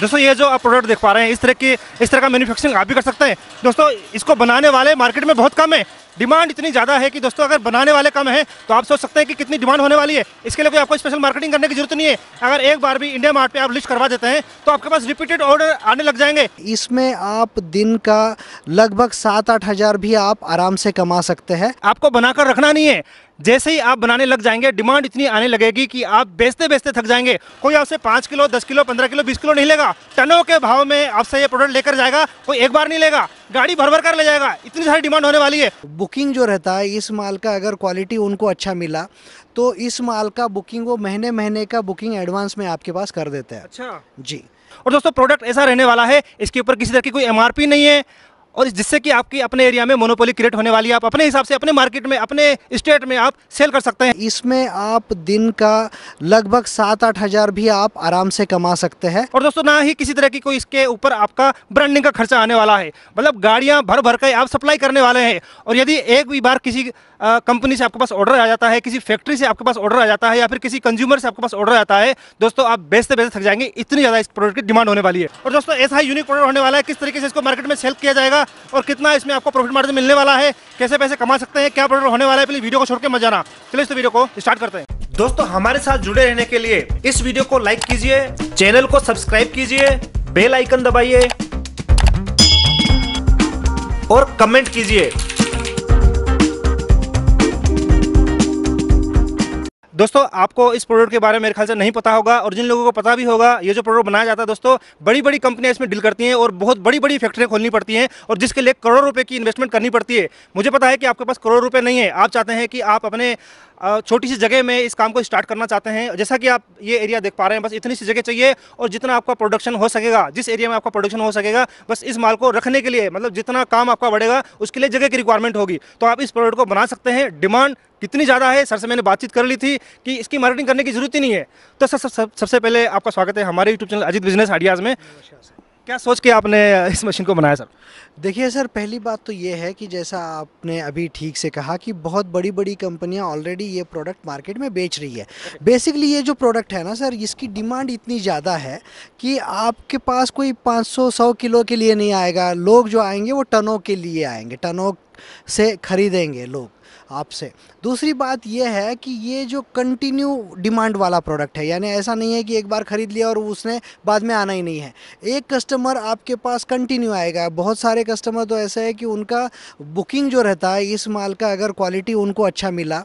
दोस्तों ये जो आप प्रोडक्ट देख पा रहे हैं इस तरह की इस तरह का मैन्युफैक्चरिंग आप भी कर सकते हैं दोस्तों इसको बनाने वाले मार्केट में बहुत कम है डिमांड इतनी ज़्यादा है कि दोस्तों अगर बनाने वाले कम हैं तो आप सोच सकते हैं कि कितनी डिमांड होने वाली है इसके लिए कोई आपको स्पेशल मार्केटिंग करने की जरूरत नहीं है अगर एक बार भी इंडिया मार्ट पे आप लिस्ट करवा देते हैं तो आपके पास रिपीटेड ऑर्डर आने लग जाएंगे इसमें आप दिन का लगभग सात आठ हज़ार भी आप आराम से कमा सकते हैं आपको बनाकर रखना नहीं है जैसे ही आप बनाने लग जाएंगे डिमांड इतनी आने लगेगी कि आप बेचते बेचते थक जाएंगे कोई आपसे पाँच किलो दस किलो पंद्रह किलो बीस किलो नहीं लेगा टनों के भाव में आपसे ये प्रोडक्ट लेकर जाएगा कोई एक बार नहीं लेगा गाड़ी भर भर कर ले जाएगा इतनी सारी डिमांड होने वाली है बुकिंग जो रहता है इस माल का अगर क्वालिटी उनको अच्छा मिला तो इस माल का बुकिंग वो महीने महीने का बुकिंग एडवांस में आपके पास कर देते हैं अच्छा जी और दोस्तों प्रोडक्ट ऐसा रहने वाला है इसके ऊपर किसी तरह की कोई एमआरपी नहीं है और जिससे कि आपकी अपने एरिया में मोनोपोली क्रिएट होने वाली है आप अपने हिसाब से अपने मार्केट में अपने स्टेट में आप सेल कर सकते हैं इसमें आप दिन का लगभग सात आठ हज़ार भी आप आराम से कमा सकते हैं और दोस्तों ना ही किसी तरह की कोई इसके ऊपर आपका ब्रांडिंग का खर्चा आने वाला है मतलब गाड़ियाँ भर भर के आप सप्लाई करने वाले हैं और यदि एक भी बार किसी कंपनी से आपके पास ऑर्डर आ जाता है किसी फैक्ट्री से आपके पास ऑर्डर आ जाता है या फिर किसी कंज्यूमर से आपके पास ऑर्डर आता है दोस्तों आप बेचते बेचते थक जाएंगे इतनी ज़्यादा इस प्रोडक्ट की डिमांड होने वाली है और दोस्तों ऐसा ही यूनिक प्रोडक्ट होने वाला है किस तरीके से इसको मार्केट में सेल किया जाएगा और कितना इसमें आपको प्रॉफिट मार्जिन मिलने वाला है कैसे पैसे कमा सकते हैं क्या प्रोडक्ट होने वाला है प्लीज वीडियो को छोड़ के मत जाना चलिए इस वीडियो को स्टार्ट करते हैं दोस्तों हमारे साथ जुड़े रहने के लिए इस वीडियो को लाइक कीजिए चैनल को सब्सक्राइब कीजिए बेल आइकन दबाइए और कमेंट कीजिए दोस्तों आपको इस प्रोडक्ट के बारे में मेरे ख्याल से नहीं पता होगा और जिन लोगों को पता भी होगा ये जो प्रोडक्ट बनाया जाता है दोस्तों बड़ी बड़ी कंपनियां इसमें डील करती हैं और बहुत बड़ी बड़ी फैक्ट्रियाँ खोलनी पड़ती हैं और जिसके लिए करोड़ों रुपये की इन्वेस्टमेंट करनी पड़ती है मुझे पता है कि आपके पास करोड़ों रुपये नहीं है आप चाहते हैं कि आप अपने छोटी सी जगह में इस काम को स्टार्ट करना चाहते हैं जैसा कि आप ये एरिया देख पा रहे हैं बस इतनी सी जगह चाहिए और जितना आपका प्रोडक्शन हो सकेगा जिस एरिया में आपका प्रोडक्शन हो सकेगा बस इस माल को रखने के लिए मतलब जितना काम आपका बढ़ेगा उसके लिए जगह की रिक्वायरमेंट होगी तो आप इस प्रोडक्ट को बना सकते हैं डिमांड कितनी ज़्यादा है सर से मैंने बातचीत कर ली थी कि इसकी मार्केटिंग करने की जरूरत ही नहीं है तो सर सब सबसे पहले आपका स्वागत है हमारे YouTube channel Ajit business ideas में क्या सोच के आपने इस मशीन को बनाया सर देखिए सर पहली बात तो ये है कि जैसा आपने अभी ठीक से कहा कि बहुत बड़ी बड़ी कंपनियां ऑलरेडी ये प्रोडक्ट मार्केट में बेच रही है बेसिकली ये जो प्रोडक्ट है ना सर इसकी डिमांड इतनी ज़्यादा है कि आपके पास कोई 500 100 किलो के लिए नहीं आएगा लोग जो आएंगे वो टनों के लिए आएंगे टनों से ख़रीदेंगे लोग आपसे दूसरी बात यह है कि ये जो कंटिन्यू डिमांड वाला प्रोडक्ट है यानी ऐसा नहीं है कि एक बार ख़रीद लिया और उसने बाद में आना ही नहीं है एक कस्टमर आपके पास कंटिन्यू आएगा बहुत सारे कस्टमर तो ऐसे है कि उनका बुकिंग जो रहता है इस माल का अगर क्वालिटी उनको अच्छा मिला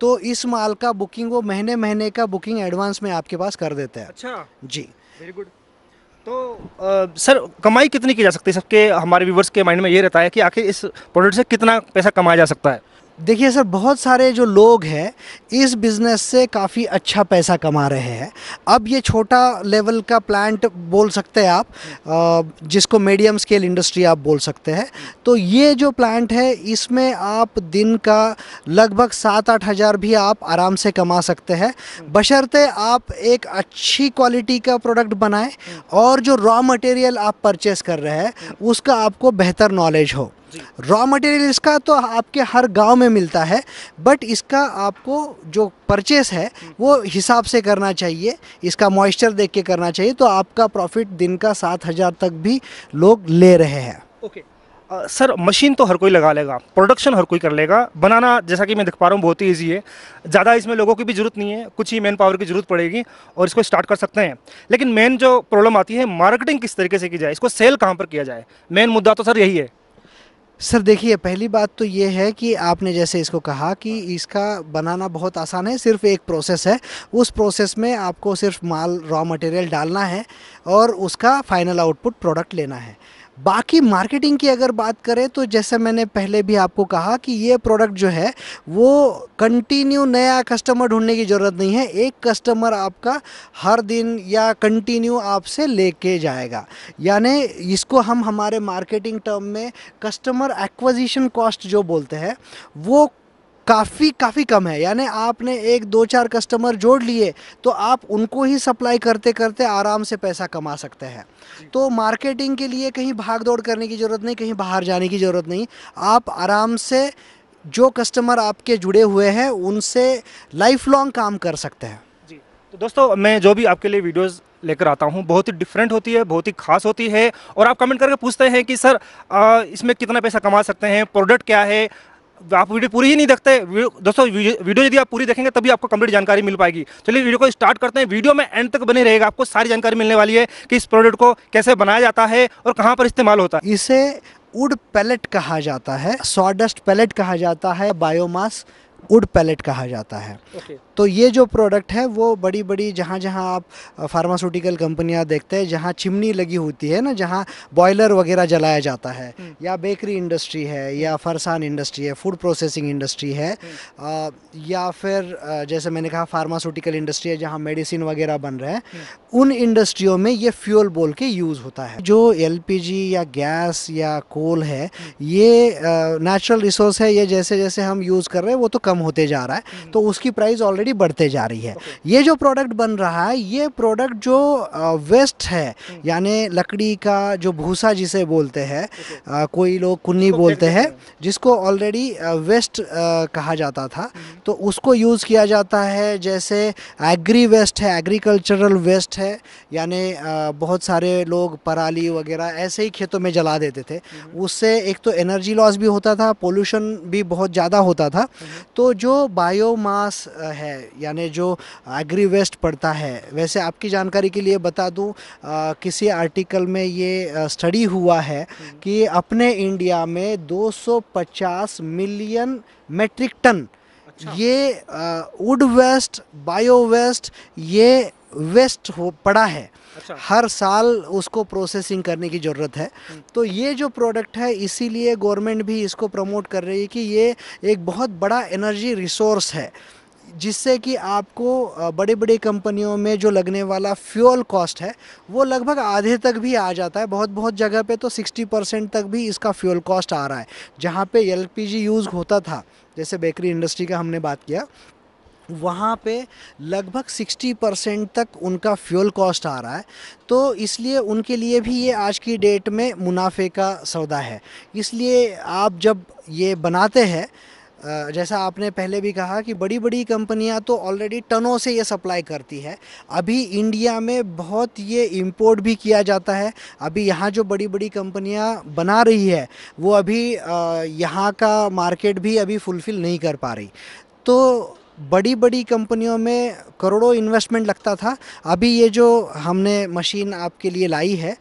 तो इस माल का बुकिंग वो महीने महीने का बुकिंग एडवांस में आपके पास कर देते हैं अच्छा जी वेरी गुड तो आ, सर कमाई कितनी की जा सकती है सबके हमारे व्यूवर्स के माइंड में ये रहता है कि आखिर इस प्रोडक्ट से कितना पैसा कमाया जा सकता है देखिए सर बहुत सारे जो लोग हैं इस बिज़नेस से काफ़ी अच्छा पैसा कमा रहे हैं अब ये छोटा लेवल का प्लांट बोल सकते हैं आप जिसको मीडियम स्केल इंडस्ट्री आप बोल सकते हैं तो ये जो प्लांट है इसमें आप दिन का लगभग सात आठ हज़ार भी आप आराम से कमा सकते हैं बशर्ते आप एक अच्छी क्वालिटी का प्रोडक्ट बनाएं और जो रॉ मटेरियल आप परचेस कर रहे हैं उसका आपको बेहतर नॉलेज हो रॉ मटेरियल इसका तो आपके हर गांव में मिलता है बट इसका आपको जो परचेस है हम्म। वो हिसाब से करना चाहिए इसका मॉइस्चर देख के करना चाहिए तो आपका प्रॉफिट दिन का सात हज़ार तक भी लोग ले रहे हैं ओके आ, सर मशीन तो हर कोई लगा लेगा प्रोडक्शन हर कोई कर लेगा बनाना जैसा कि मैं दिख पा रहा हूँ बहुत ही ईजी है ज़्यादा इसमें लोगों की भी ज़रूरत नहीं है कुछ ही मैन पावर की ज़रूरत पड़ेगी और इसको स्टार्ट कर सकते हैं लेकिन मेन जो प्रॉब्लम आती है मार्केटिंग किस तरीके से की जाए इसको सेल कहाँ पर किया जाए मेन मुद्दा तो सर यही है सर देखिए पहली बात तो ये है कि आपने जैसे इसको कहा कि इसका बनाना बहुत आसान है सिर्फ एक प्रोसेस है उस प्रोसेस में आपको सिर्फ माल रॉ मटेरियल डालना है और उसका फाइनल आउटपुट प्रोडक्ट लेना है बाकी मार्केटिंग की अगर बात करें तो जैसे मैंने पहले भी आपको कहा कि ये प्रोडक्ट जो है वो कंटिन्यू नया कस्टमर ढूंढने की ज़रूरत नहीं है एक कस्टमर आपका हर दिन या कंटिन्यू आपसे लेके जाएगा यानी इसको हम हमारे मार्केटिंग टर्म में कस्टमर एक्वाजिशन कॉस्ट जो बोलते हैं वो काफ़ी काफ़ी कम है यानी आपने एक दो चार कस्टमर जोड़ लिए तो आप उनको ही सप्लाई करते करते आराम से पैसा कमा सकते हैं तो मार्केटिंग के लिए कहीं भाग दौड़ करने की ज़रूरत नहीं कहीं बाहर जाने की ज़रूरत नहीं आप आराम से जो कस्टमर आपके जुड़े हुए हैं उनसे लाइफ लॉन्ग काम कर सकते हैं जी तो दोस्तों मैं जो भी आपके लिए वीडियोस लेकर आता हूँ बहुत ही डिफरेंट होती है बहुत ही खास होती है और आप कमेंट करके पूछते हैं कि सर आ, इसमें कितना पैसा कमा सकते हैं प्रोडक्ट क्या है तो आप वीडियो पूरी ही नहीं देखते दोस्तों वीडियो यदि आप पूरी देखेंगे तभी आपको कंप्लीट जानकारी मिल पाएगी चलिए वीडियो को स्टार्ट करते हैं वीडियो में एंड तक बने रहेगा आपको सारी जानकारी मिलने वाली है कि इस प्रोडक्ट को कैसे बनाया जाता है और कहाँ पर इस्तेमाल होता है इसे उड पैलेट कहा जाता है सॉडस्ट पैलेट कहा जाता है बायोमास उड पैलेट कहा जाता है तो ये जो प्रोडक्ट है वो बड़ी बड़ी जहाँ जहाँ आप फार्मास्यूटिकल कंपनियाँ देखते हैं जहाँ चिमनी लगी होती है ना जहाँ बॉयलर वगैरह जलाया जाता है हम्म। या बेकरी इंडस्ट्री है या हम्म। फरसान इंडस्ट्री है फूड प्रोसेसिंग इंडस्ट्री है आ, हम्म। या फिर जैसे मैंने कहा फार्मास्यूटिकल इंडस्ट्री है जहाँ मेडिसिन वगैरह बन रहे हैं उन इंडस्ट्रियों में ये फ्यूल बोल के यूज़ होता है जो एल या गैस या कोल है ये नेचुरल रिसोर्स है ये जैसे जैसे हम यूज़ कर रहे हैं वो तो कम होते जा रहा है तो उसकी प्राइस ऑलरेडी ऑलरेडी बढ़ते जा रही है ये जो प्रोडक्ट बन रहा है ये प्रोडक्ट जो वेस्ट है hmm. यानी लकड़ी का जो भूसा जिसे बोलते हैं कोई लोग कुन्नी बोलते हैं जिसको ऑलरेडी वेस्ट कहा जाता था hmm. तो उसको यूज़ किया जाता है जैसे एग्री वेस्ट है एग्रीकल्चरल वेस्ट है यानी बहुत सारे लोग पराली वगैरह ऐसे ही खेतों में जला देते थे hmm. उससे एक तो एनर्जी लॉस भी होता था पोल्यूशन भी बहुत ज़्यादा होता था तो जो बायोमास है है यानी जो एग्री वेस्ट पड़ता है वैसे आपकी जानकारी के लिए बता दूं किसी आर्टिकल में ये स्टडी हुआ है कि अपने इंडिया में 250 मिलियन मेट्रिक टन अच्छा। ये वुड वेस्ट बायो वेस्ट ये वेस्ट हो पड़ा है अच्छा। हर साल उसको प्रोसेसिंग करने की ज़रूरत है हम्म। तो ये जो प्रोडक्ट है इसीलिए गवर्नमेंट भी इसको प्रमोट कर रही है कि ये एक बहुत बड़ा एनर्जी रिसोर्स है जिससे कि आपको बड़े बड़े कंपनियों में जो लगने वाला फ्यूल कॉस्ट है वो लगभग आधे तक भी आ जाता है बहुत बहुत जगह पे तो 60 परसेंट तक भी इसका फ्यूल कॉस्ट आ रहा है जहाँ पे एल यूज़ होता था जैसे बेकरी इंडस्ट्री का हमने बात किया वहाँ पे लगभग 60 परसेंट तक उनका फ्यूल कॉस्ट आ रहा है तो इसलिए उनके लिए भी ये आज की डेट में मुनाफे का सौदा है इसलिए आप जब ये बनाते हैं जैसा आपने पहले भी कहा कि बड़ी बड़ी कंपनियां तो ऑलरेडी टनों से ये सप्लाई करती है अभी इंडिया में बहुत ये इंपोर्ट भी किया जाता है अभी यहाँ जो बड़ी बड़ी कंपनियां बना रही है वो अभी यहाँ का मार्केट भी अभी फुलफ़िल नहीं कर पा रही तो बड़ी बड़ी कंपनियों में करोड़ों इन्वेस्टमेंट लगता था अभी ये जो हमने मशीन आपके लिए लाई है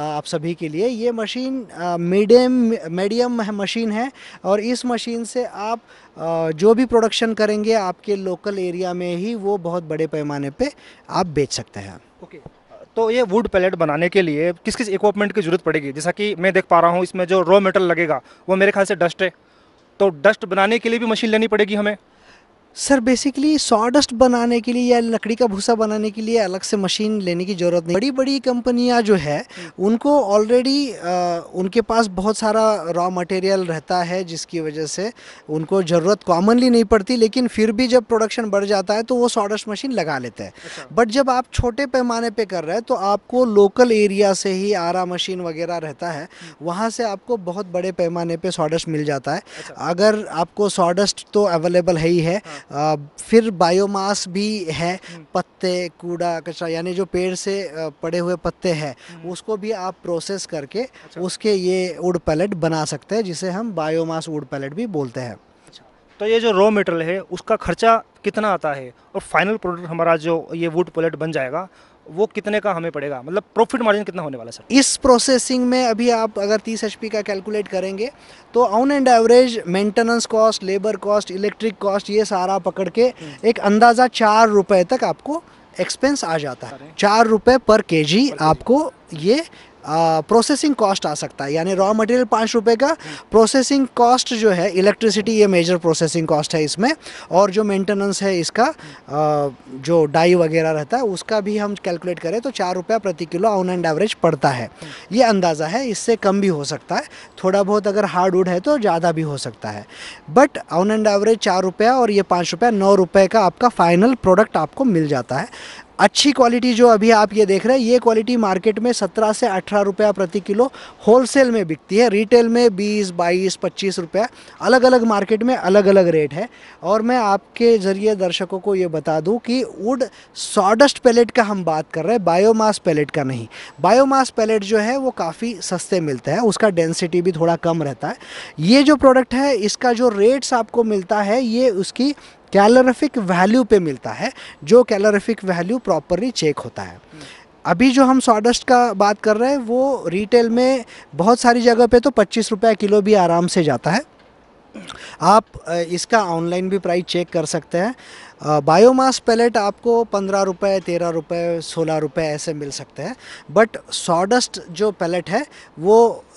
आप सभी के लिए ये मशीन मीडियम मीडियम मशीन है और इस मशीन से आप आ, जो भी प्रोडक्शन करेंगे आपके लोकल एरिया में ही वो बहुत बड़े पैमाने पे आप बेच सकते हैं ओके okay. तो ये वुड पैलेट बनाने के लिए किस किस इक्विपमेंट की ज़रूरत पड़ेगी जैसा कि मैं देख पा रहा हूँ इसमें जो रॉ मेटल लगेगा वो मेरे ख्याल से डस्ट है तो डस्ट बनाने के लिए भी मशीन लेनी पड़ेगी हमें सर बेसिकली सॉडस्ट बनाने के लिए या लकड़ी का भूसा बनाने के लिए अलग से मशीन लेने की ज़रूरत नहीं बड़ी बड़ी कंपनियां जो है उनको ऑलरेडी उनके पास बहुत सारा रॉ मटेरियल रहता है जिसकी वजह से उनको ज़रूरत कॉमनली नहीं पड़ती लेकिन फिर भी जब प्रोडक्शन बढ़ जाता है तो वो सॉडस्ट मशीन लगा लेते हैं अच्छा। बट जब आप छोटे पैमाने पर कर रहे हैं तो आपको लोकल एरिया से ही आरा मशीन वगैरह रहता है वहाँ से आपको बहुत बड़े पैमाने पर सॉडस्ट मिल जाता है अच्छा। अगर आपको सॉडस्ट तो अवेलेबल है ही है हाँ। फिर बायोमास भी है पत्ते कूड़ा कचरा यानी जो पेड़ से पड़े हुए पत्ते हैं हम्म। उसको भी आप प्रोसेस करके अच्छा। उसके ये वुड पैलेट बना सकते हैं जिसे हम बायोमास वुड पैलेट भी बोलते हैं अच्छा। तो ये जो रॉ मटेरियल है उसका खर्चा कितना आता है और फाइनल प्रोडक्ट हमारा जो ये वुड पैलेट बन जाएगा वो कितने का हमें पड़ेगा मतलब प्रॉफिट मार्जिन कितना होने वाला सर इस प्रोसेसिंग में अभी आप अगर तीस एच का कैलकुलेट करेंगे तो on and average maintenance cost labour cost electric cost ये सारा पकड़ के हम्म। एक अंदाज़ा चार रुपये तक आपको एक्सपेंस आ जाता है चार रुपये पर केजी आपको ये प्रोसेसिंग कॉस्ट आ सकता है यानी रॉ मटेरियल पाँच रुपये का प्रोसेसिंग कॉस्ट जो है इलेक्ट्रिसिटी ये मेजर प्रोसेसिंग कॉस्ट है इसमें और जो मेंटेनेंस है इसका आ, जो डाई वगैरह रहता है उसका भी हम कैलकुलेट करें तो चार रुपया प्रति किलो ऑन एंड एवरेज पड़ता है ये अंदाज़ा है इससे कम भी हो सकता है थोड़ा बहुत अगर हार्ड वुड है तो ज़्यादा भी हो सकता है बट ऑन एंड एवरेज चार रुपया और ये पाँच रुपया नौ रुपये का आपका फाइनल प्रोडक्ट आपको मिल जाता है अच्छी क्वालिटी जो अभी आप ये देख रहे हैं ये क्वालिटी मार्केट में सत्रह से अठारह रुपया प्रति किलो होलसेल में बिकती है रिटेल में बीस बाईस पच्चीस रुपया अलग अलग मार्केट में अलग अलग रेट है और मैं आपके ज़रिए दर्शकों को ये बता दूँ कि वुड सॉडस्ट पैलेट का हम बात कर रहे हैं बायोमास पैलेट का नहीं बायोमास पैलेट जो है वो काफ़ी सस्ते मिलता है उसका डेंसिटी भी थोड़ा कम रहता है ये जो प्रोडक्ट है इसका जो रेट्स आपको मिलता है ये उसकी कैलोरिफिक वैल्यू पे मिलता है जो कैलोरिफिक वैल्यू प्रॉपरली चेक होता है अभी जो हम सॉडस्ट का बात कर रहे हैं वो रिटेल में बहुत सारी जगह पे तो पच्चीस रुपये किलो भी आराम से जाता है आप इसका ऑनलाइन भी प्राइस चेक कर सकते हैं बायोमास पैलेट आपको पंद्रह रुपये तेरह रुपये सोलह रुपये ऐसे मिल सकते हैं बट सॉडस्ट जो पैलेट है वो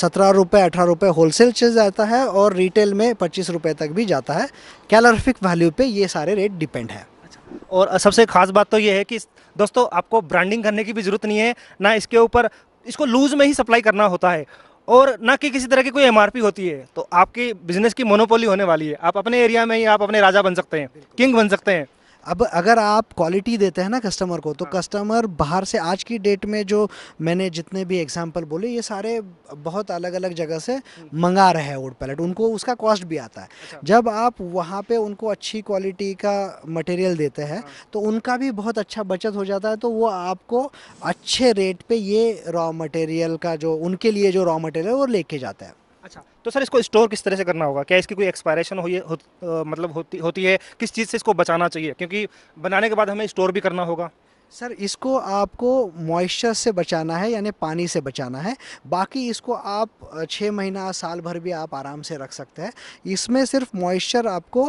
सत्रह रुपये अठारह रुपये होलसेल से जाता है और रिटेल में पच्चीस रुपये तक भी जाता है कैलोरफिक वैल्यू पे ये सारे रेट डिपेंड है अच्छा, और सबसे खास बात तो ये है कि दोस्तों आपको ब्रांडिंग करने की भी ज़रूरत नहीं है ना इसके ऊपर इसको लूज़ में ही सप्लाई करना होता है और ना कि किसी तरह की कोई एमआरपी होती है तो आपकी बिजनेस की मोनोपोली होने वाली है आप अपने एरिया में ही आप अपने राजा बन सकते हैं किंग बन सकते हैं अब अगर आप क्वालिटी देते हैं ना कस्टमर को तो कस्टमर हाँ। बाहर से आज की डेट में जो मैंने जितने भी एग्जाम्पल बोले ये सारे बहुत अलग अलग जगह से हम्म। मंगा रहे हैं वुड पैलेट उनको उसका कॉस्ट भी आता है अच्छा। जब आप वहाँ पे उनको अच्छी क्वालिटी का मटेरियल देते हैं हाँ। तो उनका भी बहुत अच्छा बचत हो जाता है तो वो आपको अच्छे रेट पर ये रॉ मटेरियल का जो उनके लिए जो रॉ मटेरियल वो लेके जाता है अच्छा तो सर इसको स्टोर किस तरह से करना होगा क्या इसकी कोई एक्सपायरेशन हो, हो, मतलब होती होती है किस चीज़ से इसको बचाना चाहिए क्योंकि बनाने के बाद हमें स्टोर भी करना होगा सर इसको आपको मॉइस्चर से बचाना है यानी पानी से बचाना है बाकी इसको आप छः महीना साल भर भी आप आराम से रख सकते हैं इसमें सिर्फ मॉइस्चर आपको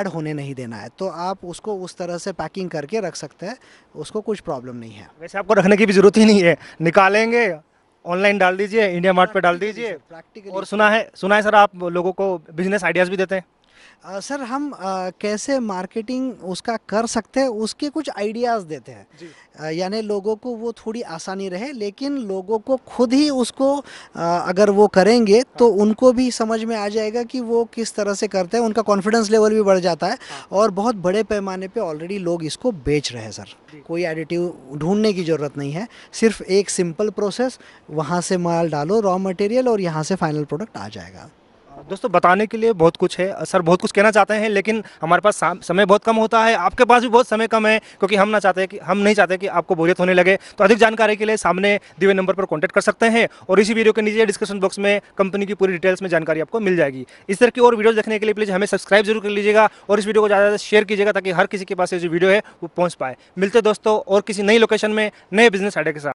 ऐड होने नहीं देना है तो आप उसको उस तरह से पैकिंग करके रख सकते हैं उसको कुछ प्रॉब्लम नहीं है वैसे आपको रखने की भी ज़रूरत ही नहीं है निकालेंगे ऑनलाइन डाल दीजिए इंडिया मार्ट पे डाल दीजिए और सुना है सुना है सर आप लोगों को बिजनेस आइडियाज़ भी देते हैं आ, सर हम आ, कैसे मार्केटिंग उसका कर सकते हैं उसके कुछ आइडियाज़ देते हैं यानी लोगों को वो थोड़ी आसानी रहे लेकिन लोगों को खुद ही उसको आ, अगर वो करेंगे तो हाँ। तो उनको भी समझ में आ जाएगा कि वो किस तरह से करते हैं उनका कॉन्फिडेंस लेवल भी बढ़ जाता है हाँ। और बहुत बड़े पैमाने पे ऑलरेडी लोग इसको बेच रहे हैं सर कोई एडिटिव ढूंढने की ज़रूरत नहीं है सिर्फ एक सिंपल प्रोसेस वहाँ से माल डालो रॉ मटेरियल और यहाँ से फाइनल प्रोडक्ट आ जाएगा दोस्तों बताने के लिए बहुत कुछ है सर बहुत कुछ कहना चाहते हैं लेकिन हमारे पास समय बहुत कम होता है आपके पास भी बहुत समय कम है क्योंकि हम ना चाहते कि हम नहीं चाहते कि आपको बोरियत होने लगे तो अधिक जानकारी के लिए सामने दिवे नंबर पर कॉन्टैक्ट कर सकते हैं और इसी वीडियो के नीचे डिस्क्रिप्शन बॉक्स में कंपनी की पूरी डिटेल्स में जानकारी आपको मिल जाएगी इस तरह की और वीडियो देखने के लिए प्लीज़ हमें सब्सक्राइब जरूर कर लीजिएगा और इस वीडियो को ज़्यादा ज़्यादा शेयर कीजिएगा ताकि हर किसी के पास ये जो वीडियो है वो पहुँच पाए मिलते दोस्तों और किसी नई लोकेशन में नए बिजनेस आइडिया के साथ